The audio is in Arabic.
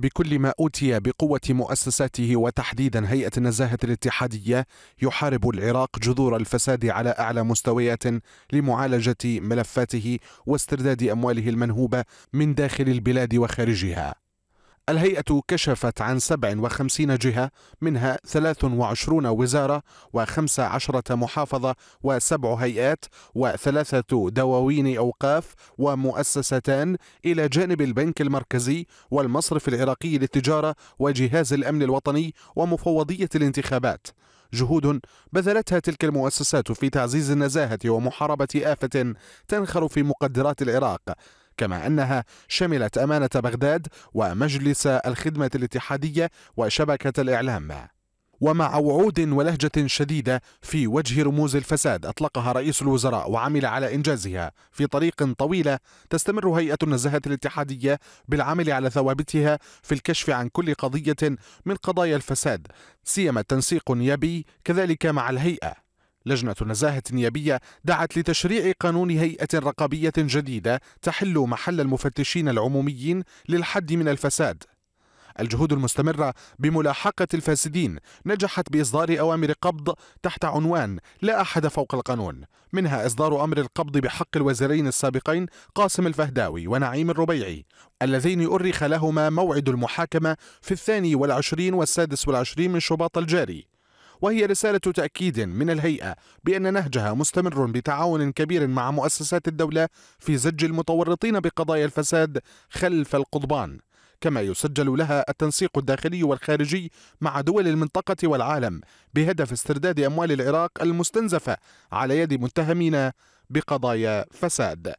بكل ما أوتي بقوة مؤسساته وتحديدا هيئة النزاهة الاتحادية يحارب العراق جذور الفساد على أعلى مستويات لمعالجة ملفاته واسترداد أمواله المنهوبة من داخل البلاد وخارجها الهيئة كشفت عن 57 جهة منها 23 وزارة و15 محافظة وسبع هيئات وثلاثة دواوين أوقاف ومؤسستان إلى جانب البنك المركزي والمصرف العراقي للتجارة وجهاز الأمن الوطني ومفوضية الانتخابات جهود بذلتها تلك المؤسسات في تعزيز النزاهة ومحاربة آفة تنخر في مقدرات العراق كما أنها شملت أمانة بغداد ومجلس الخدمة الاتحادية وشبكة الإعلام ومع وعود ولهجة شديدة في وجه رموز الفساد أطلقها رئيس الوزراء وعمل على إنجازها في طريق طويلة تستمر هيئة النزاهة الاتحادية بالعمل على ثوابتها في الكشف عن كل قضية من قضايا الفساد سيما التنسيق النيابي كذلك مع الهيئة لجنة النزاهة النيابية دعت لتشريع قانون هيئة رقابية جديدة تحل محل المفتشين العموميين للحد من الفساد. الجهود المستمرة بملاحقة الفاسدين نجحت بإصدار أوامر قبض تحت عنوان لا أحد فوق القانون، منها إصدار أمر القبض بحق الوزيرين السابقين قاسم الفهداوي ونعيم الربيعي، اللذين أرخ لهما موعد المحاكمة في الثاني والعشرين والسادس والعشرين من شباط الجاري، وهي رسالة تأكيد من الهيئة بأن نهجها مستمر بتعاون كبير مع مؤسسات الدولة في زج المتورطين بقضايا الفساد خلف القضبان كما يسجل لها التنسيق الداخلي والخارجي مع دول المنطقة والعالم بهدف استرداد أموال العراق المستنزفة على يد متهمين بقضايا فساد